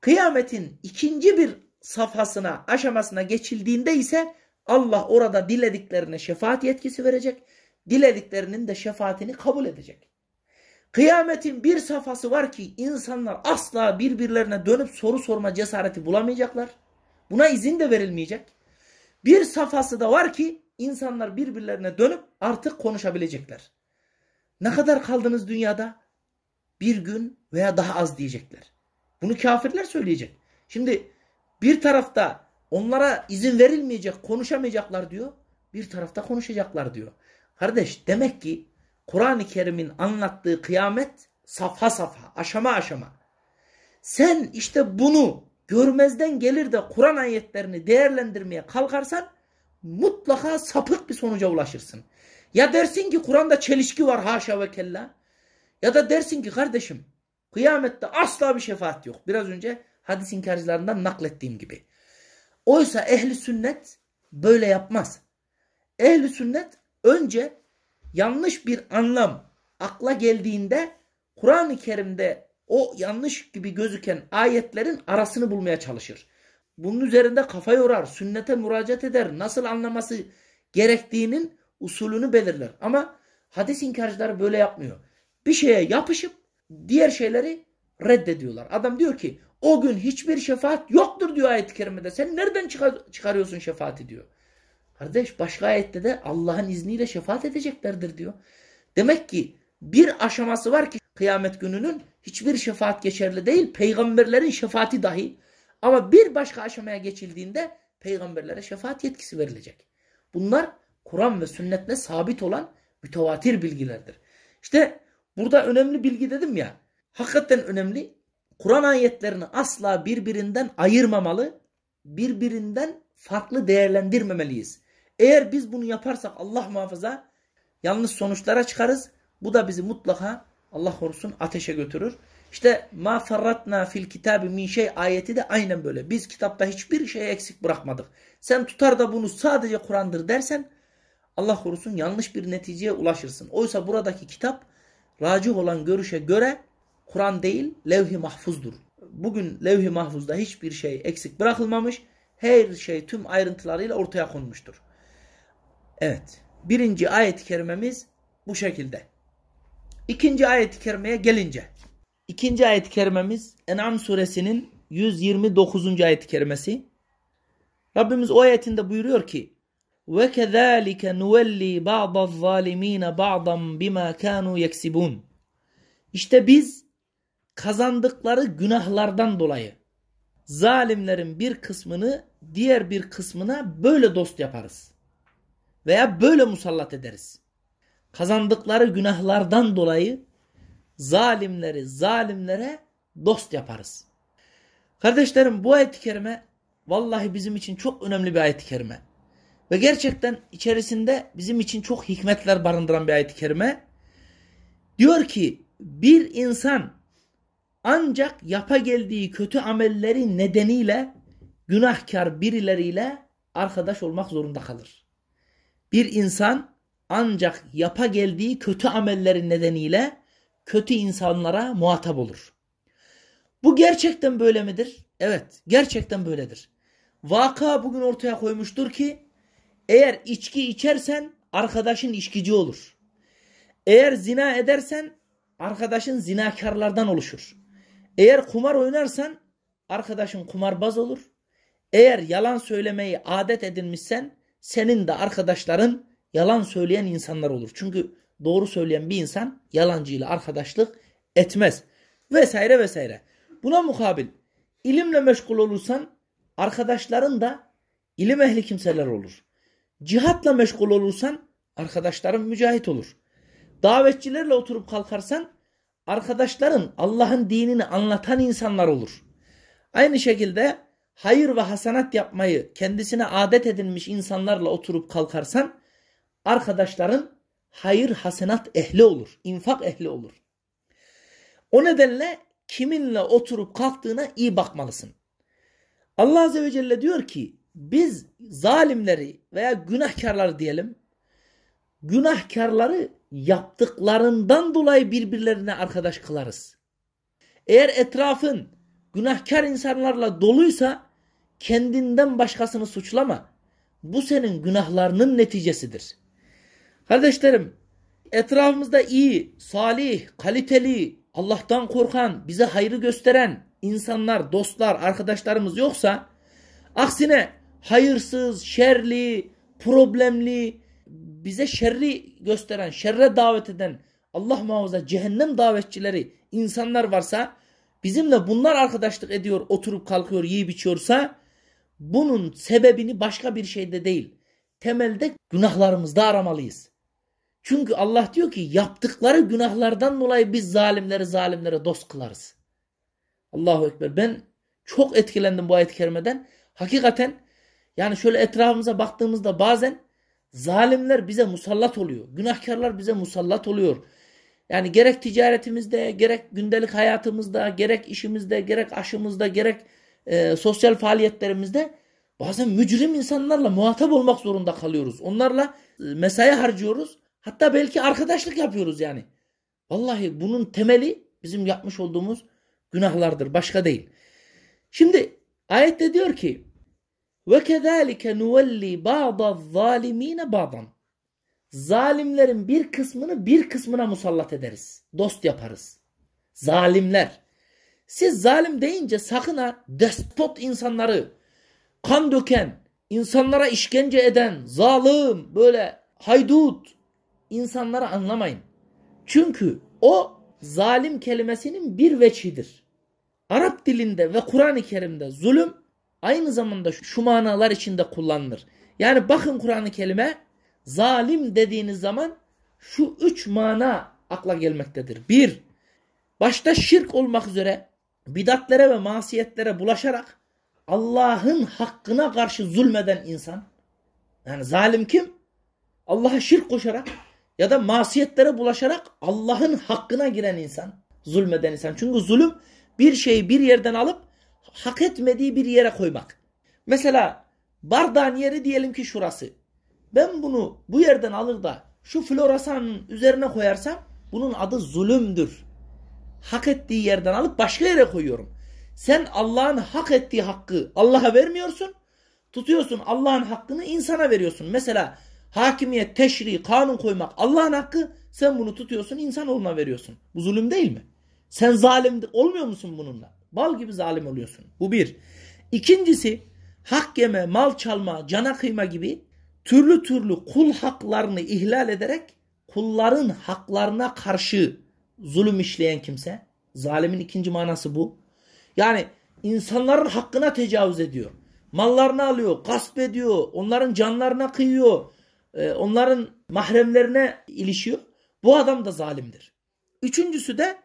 Kıyametin ikinci bir safhasına, aşamasına geçildiğinde ise Allah orada dilediklerine şefaat yetkisi verecek. Dilediklerinin de şefaatini kabul edecek. Kıyametin bir safhası var ki insanlar asla birbirlerine dönüp soru sorma cesareti bulamayacaklar. Buna izin de verilmeyecek. Bir safhası da var ki insanlar birbirlerine dönüp artık konuşabilecekler. Ne kadar kaldınız dünyada? Bir gün veya daha az diyecekler. Bunu kafirler söyleyecek. Şimdi bir tarafta onlara izin verilmeyecek, konuşamayacaklar diyor. Bir tarafta konuşacaklar diyor. Kardeş demek ki Kur'an-ı Kerim'in anlattığı kıyamet safha safha, aşama aşama. Sen işte bunu görmezden gelir de Kur'an ayetlerini değerlendirmeye kalkarsan mutlaka sapık bir sonuca ulaşırsın. Ya dersin ki Kur'an'da çelişki var haşa ve kella. Ya da dersin ki kardeşim kıyamette asla bir şefaat yok. Biraz önce hadis inkarcılarından naklettiğim gibi. Oysa ehli sünnet böyle yapmaz. Ehli sünnet önce yanlış bir anlam akla geldiğinde Kur'an-ı Kerim'de o yanlış gibi gözüken ayetlerin arasını bulmaya çalışır. Bunun üzerinde kafa yorar, sünnete müracaat eder, nasıl anlaması gerektiğinin usulünü belirler. Ama hadis inkarcıları böyle yapmıyor. Bir şeye yapışıp diğer şeyleri reddediyorlar. Adam diyor ki o gün hiçbir şefaat yoktur diyor ayet-i kerimede. Sen nereden çıkarıyorsun şefaati diyor. Kardeş başka ayette de Allah'ın izniyle şefaat edeceklerdir diyor. Demek ki bir aşaması var ki kıyamet gününün hiçbir şefaat geçerli değil. Peygamberlerin şefaati dahi. Ama bir başka aşamaya geçildiğinde peygamberlere şefaat yetkisi verilecek. Bunlar Kur'an ve sünnetle sabit olan mütevatir bilgilerdir. İşte burada önemli bilgi dedim ya. Hakikaten önemli. Kur'an ayetlerini asla birbirinden ayırmamalı, birbirinden farklı değerlendirmemeliyiz. Eğer biz bunu yaparsak Allah muhafaza yanlış sonuçlara çıkarız. Bu da bizi mutlaka Allah korusun ateşe götürür. İşte ma farratna fil kitabı min şey ayeti de aynen böyle. Biz kitapta hiçbir şey eksik bırakmadık. Sen tutar da bunu sadece Kur'an'dır dersen Allah korusun yanlış bir neticeye ulaşırsın. Oysa buradaki kitap racih olan görüşe göre Kur'an değil levh-i mahfuzdur. Bugün levh-i mahfuzda hiçbir şey eksik bırakılmamış. Her şey tüm ayrıntılarıyla ortaya konmuştur. Evet. Birinci ayet-i kerimemiz bu şekilde. İkinci ayet-i kerimeye gelince. İkinci ayet-i kerimemiz En'am suresinin 129. ayet-i kerimesi. Rabbimiz o ayetinde buyuruyor ki Ve وَكَذَٰلِكَ نُوَلِّي بَعْضَ الظَّالِم۪ينَ بَعْضًا bima kanu يَكْسِبُونَ İşte biz kazandıkları günahlardan dolayı zalimlerin bir kısmını diğer bir kısmına böyle dost yaparız veya böyle musallat ederiz. Kazandıkları günahlardan dolayı zalimleri zalimlere dost yaparız. Kardeşlerim bu ayet-i kerime vallahi bizim için çok önemli bir ayet-i kerime. Ve gerçekten içerisinde bizim için çok hikmetler barındıran bir ayet-i kerime. Diyor ki bir insan ancak yapa geldiği kötü amelleri nedeniyle günahkar birileriyle arkadaş olmak zorunda kalır. Bir insan ancak yapa geldiği kötü amellerin nedeniyle kötü insanlara muhatap olur. Bu gerçekten böyle midir? Evet, gerçekten böyledir. Vaka bugün ortaya koymuştur ki eğer içki içersen arkadaşın içkici olur. Eğer zina edersen arkadaşın zinakarlardan oluşur. Eğer kumar oynarsan arkadaşın kumarbaz olur. Eğer yalan söylemeyi adet edinmişsen senin de arkadaşların yalan söyleyen insanlar olur. Çünkü doğru söyleyen bir insan yalancıyla arkadaşlık etmez. Vesaire vesaire. Buna mukabil ilimle meşgul olursan arkadaşların da ilim ehli kimseler olur. Cihatla meşgul olursan arkadaşların mücahit olur. Davetçilerle oturup kalkarsan arkadaşların Allah'ın dinini anlatan insanlar olur. Aynı şekilde hayır ve hasenat yapmayı kendisine adet edinmiş insanlarla oturup kalkarsan arkadaşların hayır hasenat ehli olur. infak ehli olur. O nedenle kiminle oturup kalktığına iyi bakmalısın. Allah Azze ve Celle diyor ki biz zalimleri veya günahkarları diyelim günahkarları yaptıklarından dolayı birbirlerine arkadaş kılarız. Eğer etrafın günahkar insanlarla doluysa kendinden başkasını suçlama. Bu senin günahlarının neticesidir. Kardeşlerim, etrafımızda iyi, salih, kaliteli, Allah'tan korkan, bize hayrı gösteren insanlar, dostlar, arkadaşlarımız yoksa aksine hayırsız, şerli, problemli, bize şerri gösteren, şerre davet eden Allah muhafaza cehennem davetçileri insanlar varsa bizimle bunlar arkadaşlık ediyor, oturup kalkıyor, yiyip içiyorsa bunun sebebini başka bir şeyde değil. Temelde günahlarımızda aramalıyız. Çünkü Allah diyor ki yaptıkları günahlardan dolayı biz zalimleri zalimlere dost kılarız. Allahu Ekber. Ben çok etkilendim bu ayet-i kerimeden. Hakikaten yani şöyle etrafımıza baktığımızda bazen zalimler bize musallat oluyor. Günahkarlar bize musallat oluyor. Yani gerek ticaretimizde, gerek gündelik hayatımızda, gerek işimizde, gerek aşımızda, gerek e, sosyal faaliyetlerimizde bazen mücrim insanlarla muhatap olmak zorunda kalıyoruz. Onlarla e, mesai harcıyoruz. Hatta belki arkadaşlık yapıyoruz yani. Vallahi bunun temeli bizim yapmış olduğumuz günahlardır. Başka değil. Şimdi ayet de diyor ki ve kezalike nuvelli ba'daz zalimine ba'dan. Zalimlerin bir kısmını bir kısmına musallat ederiz. Dost yaparız. Zalimler. Siz zalim deyince sakın ha despot insanları, kan döken, insanlara işkence eden, zalim, böyle haydut insanları anlamayın. Çünkü o zalim kelimesinin bir veçidir. Arap dilinde ve Kur'an-ı Kerim'de zulüm aynı zamanda şu manalar içinde kullanılır. Yani bakın Kur'an-ı Kerim'e zalim dediğiniz zaman şu üç mana akla gelmektedir. Bir, başta şirk olmak üzere bidatlere ve masiyetlere bulaşarak Allah'ın hakkına karşı zulmeden insan. Yani zalim kim? Allah'a şirk koşarak ya da masiyetlere bulaşarak Allah'ın hakkına giren insan. Zulmeden insan. Çünkü zulüm bir şeyi bir yerden alıp hak etmediği bir yere koymak. Mesela bardağın yeri diyelim ki şurası. Ben bunu bu yerden alır da şu floresanın üzerine koyarsam bunun adı zulümdür hak ettiği yerden alıp başka yere koyuyorum. Sen Allah'ın hak ettiği hakkı Allah'a vermiyorsun. Tutuyorsun Allah'ın hakkını insana veriyorsun. Mesela hakimiyet, teşri, kanun koymak Allah'ın hakkı. Sen bunu tutuyorsun insanoğluna veriyorsun. Bu zulüm değil mi? Sen zalim olmuyor musun bununla? Bal gibi zalim oluyorsun. Bu bir. İkincisi hak yeme, mal çalma, cana kıyma gibi türlü türlü kul haklarını ihlal ederek kulların haklarına karşı zulüm işleyen kimse. Zalimin ikinci manası bu. Yani insanların hakkına tecavüz ediyor. Mallarını alıyor, gasp ediyor, onların canlarına kıyıyor, ee, onların mahremlerine ilişiyor. Bu adam da zalimdir. Üçüncüsü de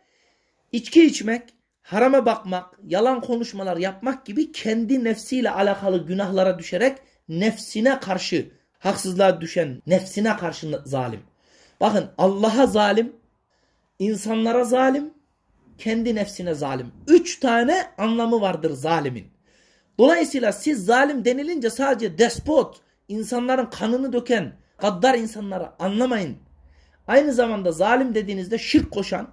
içki içmek, harama bakmak, yalan konuşmalar yapmak gibi kendi nefsiyle alakalı günahlara düşerek nefsine karşı haksızlığa düşen nefsine karşı zalim. Bakın Allah'a zalim, insanlara zalim, kendi nefsine zalim. Üç tane anlamı vardır zalimin. Dolayısıyla siz zalim denilince sadece despot, insanların kanını döken, gaddar insanları anlamayın. Aynı zamanda zalim dediğinizde şirk koşan,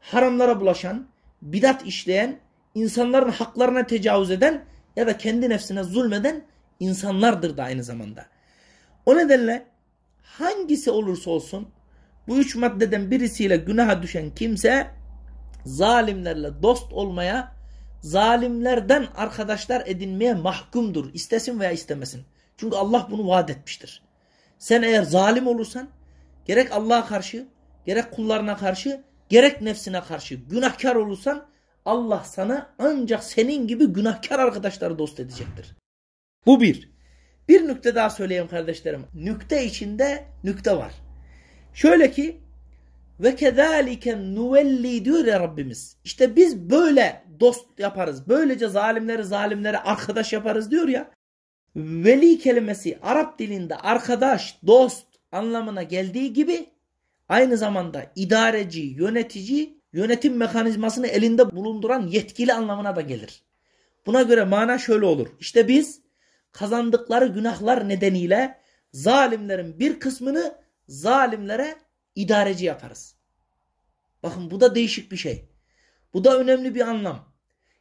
haramlara bulaşan, bidat işleyen, insanların haklarına tecavüz eden ya da kendi nefsine zulmeden insanlardır da aynı zamanda. O nedenle hangisi olursa olsun bu üç maddeden birisiyle günaha düşen kimse zalimlerle dost olmaya, zalimlerden arkadaşlar edinmeye mahkumdur. İstesin veya istemesin. Çünkü Allah bunu vaat etmiştir. Sen eğer zalim olursan gerek Allah'a karşı, gerek kullarına karşı, gerek nefsine karşı günahkar olursan Allah sana ancak senin gibi günahkar arkadaşları dost edecektir. Bu bir. Bir nükte daha söyleyeyim kardeşlerim. Nükte içinde nükte var. Şöyle ki ve kezalike nuvelli diyor ya Rabbimiz. İşte biz böyle dost yaparız. Böylece zalimleri zalimlere arkadaş yaparız diyor ya. Veli kelimesi Arap dilinde arkadaş, dost anlamına geldiği gibi aynı zamanda idareci, yönetici, yönetim mekanizmasını elinde bulunduran yetkili anlamına da gelir. Buna göre mana şöyle olur. İşte biz kazandıkları günahlar nedeniyle zalimlerin bir kısmını zalimlere idareci yaparız. Bakın bu da değişik bir şey. Bu da önemli bir anlam.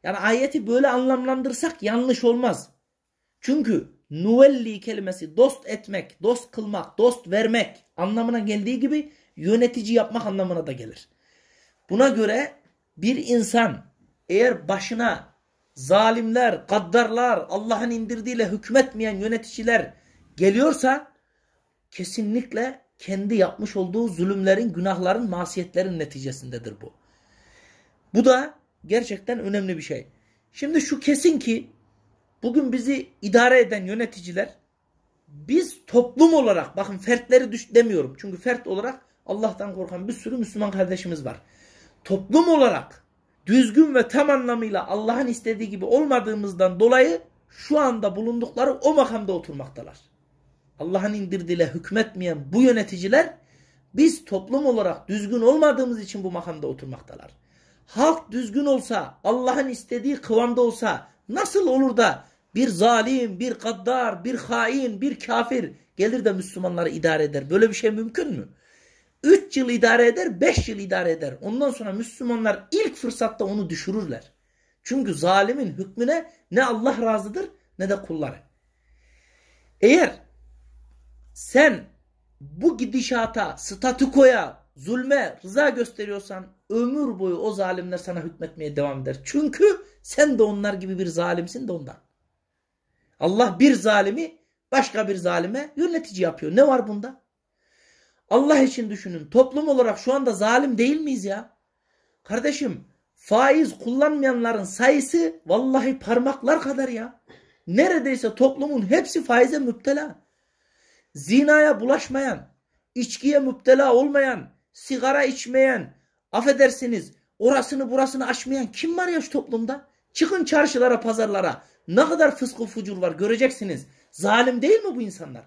Yani ayeti böyle anlamlandırsak yanlış olmaz. Çünkü nuvelli kelimesi dost etmek, dost kılmak, dost vermek anlamına geldiği gibi yönetici yapmak anlamına da gelir. Buna göre bir insan eğer başına zalimler, gaddarlar, Allah'ın indirdiğiyle hükmetmeyen yöneticiler geliyorsa kesinlikle kendi yapmış olduğu zulümlerin, günahların, masiyetlerin neticesindedir bu. Bu da gerçekten önemli bir şey. Şimdi şu kesin ki bugün bizi idare eden yöneticiler biz toplum olarak bakın fertleri düş demiyorum. Çünkü fert olarak Allah'tan korkan bir sürü Müslüman kardeşimiz var. Toplum olarak düzgün ve tam anlamıyla Allah'ın istediği gibi olmadığımızdan dolayı şu anda bulundukları o makamda oturmaktalar. Allah'ın indirdiğiyle hükmetmeyen bu yöneticiler biz toplum olarak düzgün olmadığımız için bu makamda oturmaktalar. Halk düzgün olsa, Allah'ın istediği kıvamda olsa nasıl olur da bir zalim, bir gaddar, bir hain, bir kafir gelir de Müslümanları idare eder. Böyle bir şey mümkün mü? Üç yıl idare eder, beş yıl idare eder. Ondan sonra Müslümanlar ilk fırsatta onu düşürürler. Çünkü zalimin hükmüne ne Allah razıdır ne de kulları. Eğer sen bu gidişata, statikoya, zulme rıza gösteriyorsan ömür boyu o zalimler sana hükmetmeye devam eder. Çünkü sen de onlar gibi bir zalimsin de ondan. Allah bir zalimi başka bir zalime yönetici yapıyor. Ne var bunda? Allah için düşünün. Toplum olarak şu anda zalim değil miyiz ya? Kardeşim faiz kullanmayanların sayısı vallahi parmaklar kadar ya. Neredeyse toplumun hepsi faize müptela zinaya bulaşmayan, içkiye müptela olmayan, sigara içmeyen, affedersiniz orasını burasını açmayan kim var ya şu toplumda? Çıkın çarşılara, pazarlara. Ne kadar fıskı fucur var göreceksiniz. Zalim değil mi bu insanlar?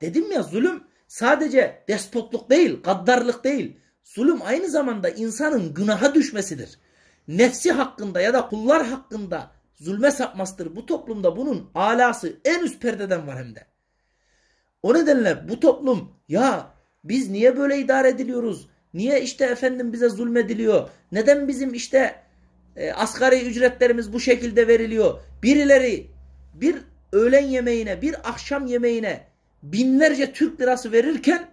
Dedim ya zulüm sadece despotluk değil, gaddarlık değil. Zulüm aynı zamanda insanın günaha düşmesidir. Nefsi hakkında ya da kullar hakkında zulme sapmasıdır. Bu toplumda bunun alası en üst perdeden var hem de. O nedenle bu toplum ya biz niye böyle idare ediliyoruz? Niye işte efendim bize zulmediliyor? Neden bizim işte e, asgari ücretlerimiz bu şekilde veriliyor? Birileri bir öğlen yemeğine, bir akşam yemeğine binlerce Türk lirası verirken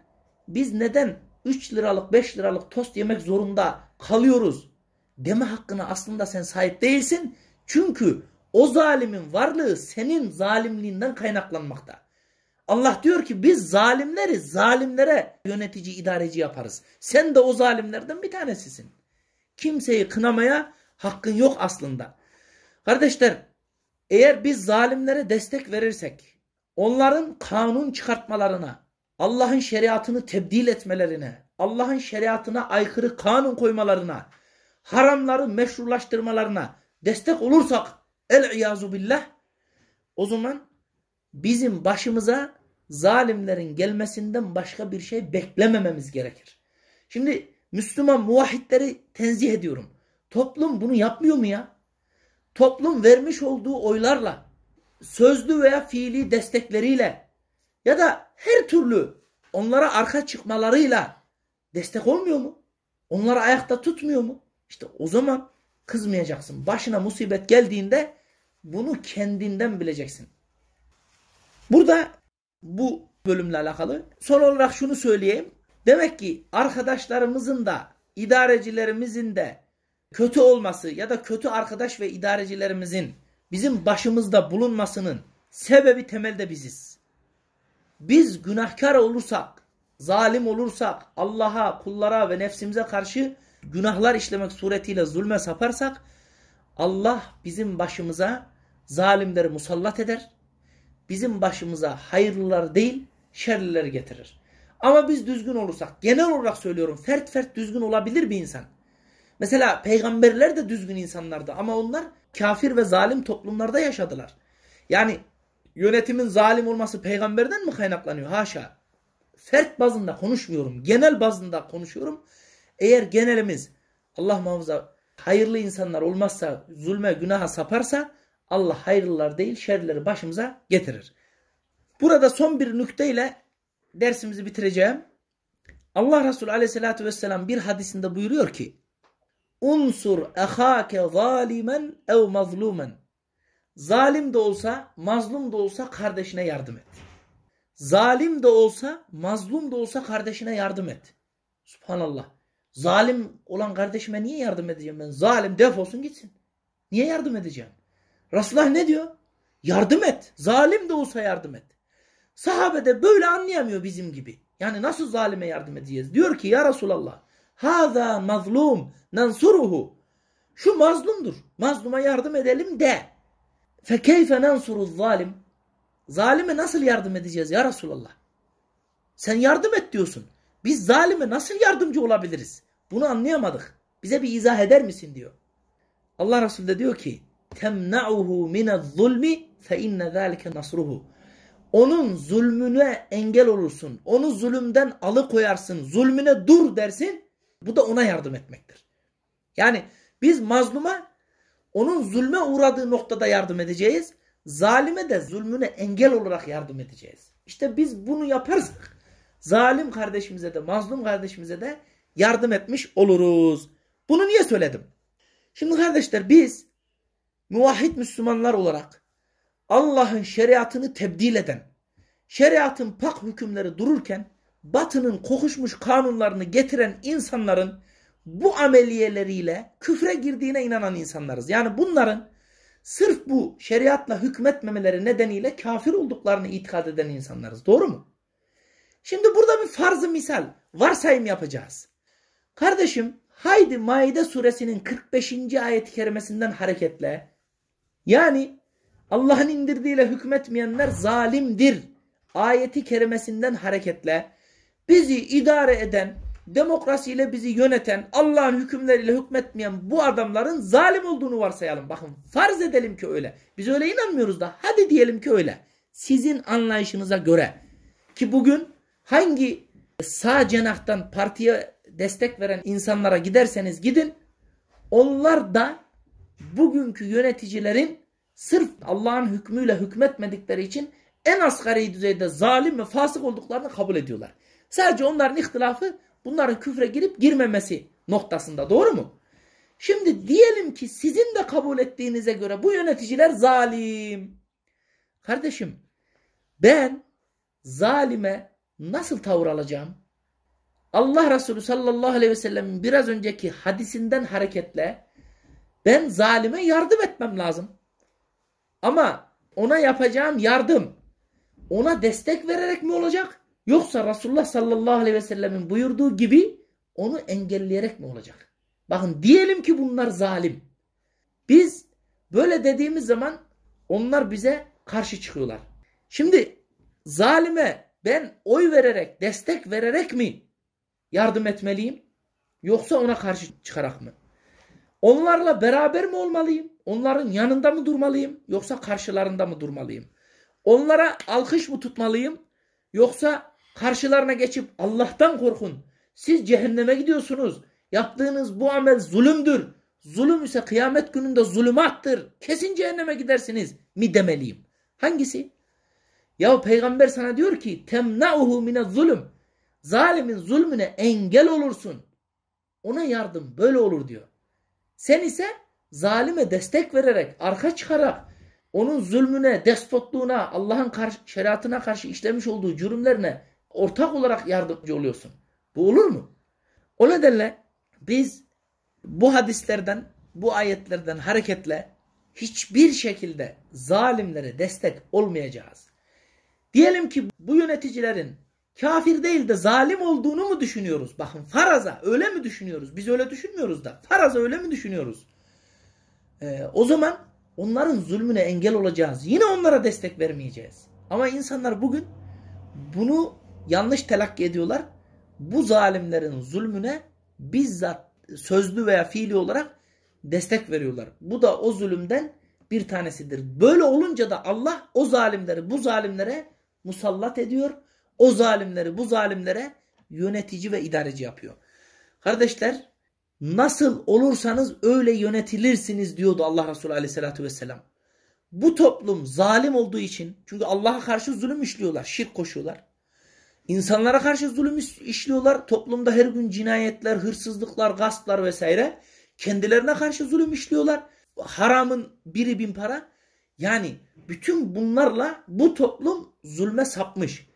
biz neden 3 liralık 5 liralık tost yemek zorunda kalıyoruz deme hakkına aslında sen sahip değilsin. Çünkü o zalimin varlığı senin zalimliğinden kaynaklanmakta. Allah diyor ki biz zalimleri zalimlere yönetici idareci yaparız. Sen de o zalimlerden bir tanesisin. Kimseyi kınamaya hakkın yok aslında. Kardeşler eğer biz zalimlere destek verirsek onların kanun çıkartmalarına Allah'ın şeriatını tebdil etmelerine Allah'ın şeriatına aykırı kanun koymalarına haramları meşrulaştırmalarına destek olursak el iyazu billah o zaman bizim başımıza zalimlerin gelmesinden başka bir şey beklemememiz gerekir. Şimdi Müslüman muvahitleri tenzih ediyorum. Toplum bunu yapmıyor mu ya? Toplum vermiş olduğu oylarla, sözlü veya fiili destekleriyle ya da her türlü onlara arka çıkmalarıyla destek olmuyor mu? Onları ayakta tutmuyor mu? İşte o zaman kızmayacaksın. Başına musibet geldiğinde bunu kendinden bileceksin. Burada bu bölümle alakalı. Son olarak şunu söyleyeyim. Demek ki arkadaşlarımızın da idarecilerimizin de kötü olması ya da kötü arkadaş ve idarecilerimizin bizim başımızda bulunmasının sebebi temelde biziz. Biz günahkar olursak, zalim olursak, Allah'a, kullara ve nefsimize karşı günahlar işlemek suretiyle zulme saparsak Allah bizim başımıza zalimleri musallat eder bizim başımıza hayırlılar değil şerliler getirir. Ama biz düzgün olursak genel olarak söylüyorum fert fert düzgün olabilir bir insan. Mesela peygamberler de düzgün insanlardı ama onlar kafir ve zalim toplumlarda yaşadılar. Yani yönetimin zalim olması peygamberden mi kaynaklanıyor? Haşa. Fert bazında konuşmuyorum. Genel bazında konuşuyorum. Eğer genelimiz Allah muhafaza hayırlı insanlar olmazsa, zulme, günaha saparsa Allah hayırlılar değil şerleri başımıza getirir. Burada son bir nükteyle dersimizi bitireceğim. Allah Resulü aleyhissalatü vesselam bir hadisinde buyuruyor ki Unsur ehake zalimen ev mazlumen Zalim de olsa, mazlum da olsa kardeşine yardım et. Zalim de olsa, mazlum da olsa kardeşine yardım et. Subhanallah. Zalim olan kardeşime niye yardım edeceğim ben? Zalim defolsun gitsin. Niye yardım edeceğim? Resulullah ne diyor? Yardım et. Zalim de olsa yardım et. Sahabe de böyle anlayamıyor bizim gibi. Yani nasıl zalime yardım edeceğiz? Diyor ki ya Resulallah. Haza mazlum nansuruhu. Şu mazlumdur. Mazluma yardım edelim de. Fekeyfe nansuru zalim. Zalime nasıl yardım edeceğiz ya Resulallah? Sen yardım et diyorsun. Biz zalime nasıl yardımcı olabiliriz? Bunu anlayamadık. Bize bir izah eder misin diyor. Allah Resulü de diyor ki temna'uhu minez zulmi fe inne zâlike nasruhu. Onun zulmüne engel olursun. Onu zulümden alıkoyarsın. Zulmüne dur dersin. Bu da ona yardım etmektir. Yani biz mazluma onun zulme uğradığı noktada yardım edeceğiz. Zalime de zulmüne engel olarak yardım edeceğiz. İşte biz bunu yaparsak zalim kardeşimize de mazlum kardeşimize de yardım etmiş oluruz. Bunu niye söyledim? Şimdi kardeşler biz muvahhid Müslümanlar olarak Allah'ın şeriatını tebdil eden, şeriatın pak hükümleri dururken batının kokuşmuş kanunlarını getiren insanların bu ameliyeleriyle küfre girdiğine inanan insanlarız. Yani bunların sırf bu şeriatla hükmetmemeleri nedeniyle kafir olduklarını itikad eden insanlarız. Doğru mu? Şimdi burada bir farz misal, varsayım yapacağız. Kardeşim haydi Maide suresinin 45. ayet-i kerimesinden hareketle yani Allah'ın indirdiğiyle hükmetmeyenler zalimdir. Ayeti kerimesinden hareketle bizi idare eden, demokrasiyle bizi yöneten, Allah'ın hükümleriyle hükmetmeyen bu adamların zalim olduğunu varsayalım. Bakın farz edelim ki öyle. Biz öyle inanmıyoruz da hadi diyelim ki öyle. Sizin anlayışınıza göre ki bugün hangi sağ cenahtan partiye destek veren insanlara giderseniz gidin onlar da bugünkü yöneticilerin sırf Allah'ın hükmüyle hükmetmedikleri için en asgari düzeyde zalim ve fasık olduklarını kabul ediyorlar. Sadece onların ihtilafı bunların küfre girip girmemesi noktasında doğru mu? Şimdi diyelim ki sizin de kabul ettiğinize göre bu yöneticiler zalim. Kardeşim ben zalime nasıl tavır alacağım? Allah Resulü sallallahu aleyhi ve sellem'in biraz önceki hadisinden hareketle ben zalime yardım etmem lazım. Ama ona yapacağım yardım ona destek vererek mi olacak? Yoksa Resulullah sallallahu aleyhi ve sellemin buyurduğu gibi onu engelleyerek mi olacak? Bakın diyelim ki bunlar zalim. Biz böyle dediğimiz zaman onlar bize karşı çıkıyorlar. Şimdi zalime ben oy vererek, destek vererek mi yardım etmeliyim? Yoksa ona karşı çıkarak mı? Onlarla beraber mi olmalıyım? Onların yanında mı durmalıyım? Yoksa karşılarında mı durmalıyım? Onlara alkış mı tutmalıyım? Yoksa karşılarına geçip Allah'tan korkun. Siz cehenneme gidiyorsunuz. Yaptığınız bu amel zulümdür. Zulüm ise kıyamet gününde zulümattır. Kesin cehenneme gidersiniz mi demeliyim? Hangisi? Ya peygamber sana diyor ki temna'uhu mine zulüm. Zalimin zulmüne engel olursun. Ona yardım böyle olur diyor. Sen ise zalime destek vererek, arka çıkarak onun zulmüne, despotluğuna, Allah'ın şeriatına karşı işlemiş olduğu cürümlerine ortak olarak yardımcı oluyorsun. Bu olur mu? O nedenle biz bu hadislerden, bu ayetlerden hareketle hiçbir şekilde zalimlere destek olmayacağız. Diyelim ki bu yöneticilerin kafir değil de zalim olduğunu mu düşünüyoruz? Bakın faraza öyle mi düşünüyoruz? Biz öyle düşünmüyoruz da faraza öyle mi düşünüyoruz? Ee, o zaman onların zulmüne engel olacağız. Yine onlara destek vermeyeceğiz. Ama insanlar bugün bunu yanlış telakki ediyorlar. Bu zalimlerin zulmüne bizzat sözlü veya fiili olarak destek veriyorlar. Bu da o zulümden bir tanesidir. Böyle olunca da Allah o zalimleri bu zalimlere musallat ediyor o zalimleri bu zalimlere yönetici ve idareci yapıyor. Kardeşler nasıl olursanız öyle yönetilirsiniz diyordu Allah Resulü aleyhissalatü vesselam. Bu toplum zalim olduğu için çünkü Allah'a karşı zulüm işliyorlar, şirk koşuyorlar. İnsanlara karşı zulüm işliyorlar. Toplumda her gün cinayetler, hırsızlıklar, gasplar vesaire. Kendilerine karşı zulüm işliyorlar. Haramın biri bin para. Yani bütün bunlarla bu toplum zulme sapmış.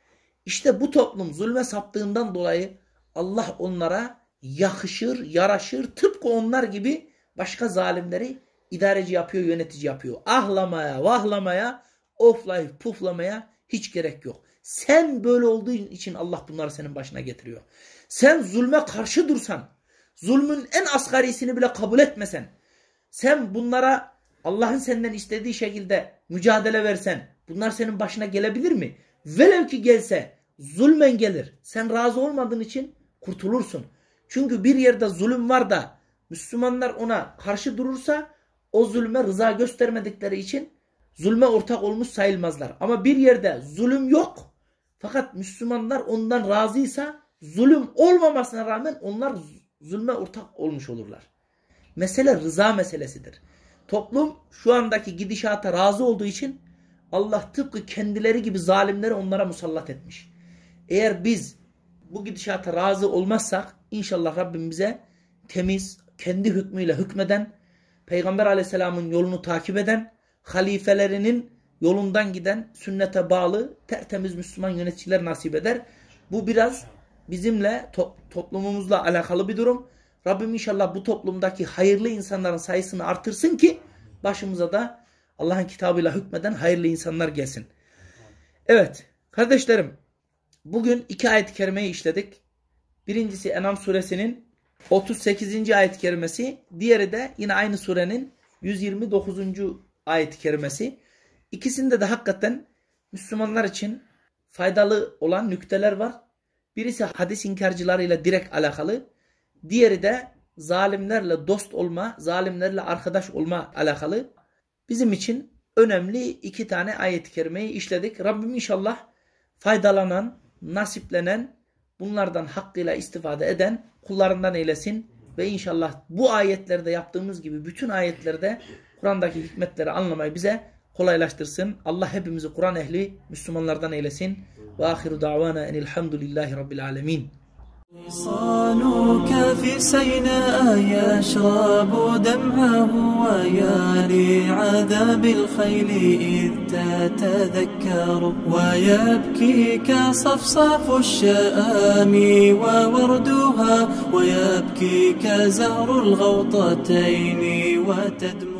İşte bu toplum zulme saptığından dolayı Allah onlara yakışır, yaraşır. Tıpkı onlar gibi başka zalimleri idareci yapıyor, yönetici yapıyor. Ahlamaya, vahlamaya, oflayıp puflamaya hiç gerek yok. Sen böyle olduğun için Allah bunları senin başına getiriyor. Sen zulme karşı dursan, zulmün en asgarisini bile kabul etmesen, sen bunlara Allah'ın senden istediği şekilde mücadele versen, bunlar senin başına gelebilir mi? Velev ki gelse zulmen gelir. Sen razı olmadığın için kurtulursun. Çünkü bir yerde zulüm var da Müslümanlar ona karşı durursa o zulme rıza göstermedikleri için zulme ortak olmuş sayılmazlar. Ama bir yerde zulüm yok fakat Müslümanlar ondan razıysa zulüm olmamasına rağmen onlar zulme ortak olmuş olurlar. Mesele rıza meselesidir. Toplum şu andaki gidişata razı olduğu için Allah tıpkı kendileri gibi zalimleri onlara musallat etmiş. Eğer biz bu gidişata razı olmazsak inşallah Rabbim bize temiz, kendi hükmüyle hükmeden, Peygamber aleyhisselamın yolunu takip eden, halifelerinin yolundan giden, sünnete bağlı, tertemiz Müslüman yöneticiler nasip eder. Bu biraz bizimle, to toplumumuzla alakalı bir durum. Rabbim inşallah bu toplumdaki hayırlı insanların sayısını artırsın ki başımıza da Allah'ın kitabıyla hükmeden hayırlı insanlar gelsin. Evet kardeşlerim bugün iki ayet-i kerimeyi işledik. Birincisi Enam suresinin 38. ayet-i kerimesi. Diğeri de yine aynı surenin 129. ayet-i kerimesi. İkisinde de hakikaten Müslümanlar için faydalı olan nükteler var. Birisi hadis inkarcılarıyla direkt alakalı. Diğeri de zalimlerle dost olma, zalimlerle arkadaş olma alakalı bizim için önemli iki tane ayet-i kerimeyi işledik. Rabbim inşallah faydalanan, nasiplenen, bunlardan hakkıyla istifade eden kullarından eylesin. Ve inşallah bu ayetlerde yaptığımız gibi bütün ayetlerde Kur'an'daki hikmetleri anlamayı bize kolaylaştırsın. Allah hepimizi Kur'an ehli Müslümanlardan eylesin. Ve ahiru davana enilhamdülillahi rabbil alemin. حصانك في سيناء يشرب دمعه ويالي عذاب الخيل إذ تتذكر ويبكيك صفصاف الشآم ووردها ويبكيك زهر الغوطتين وتدمع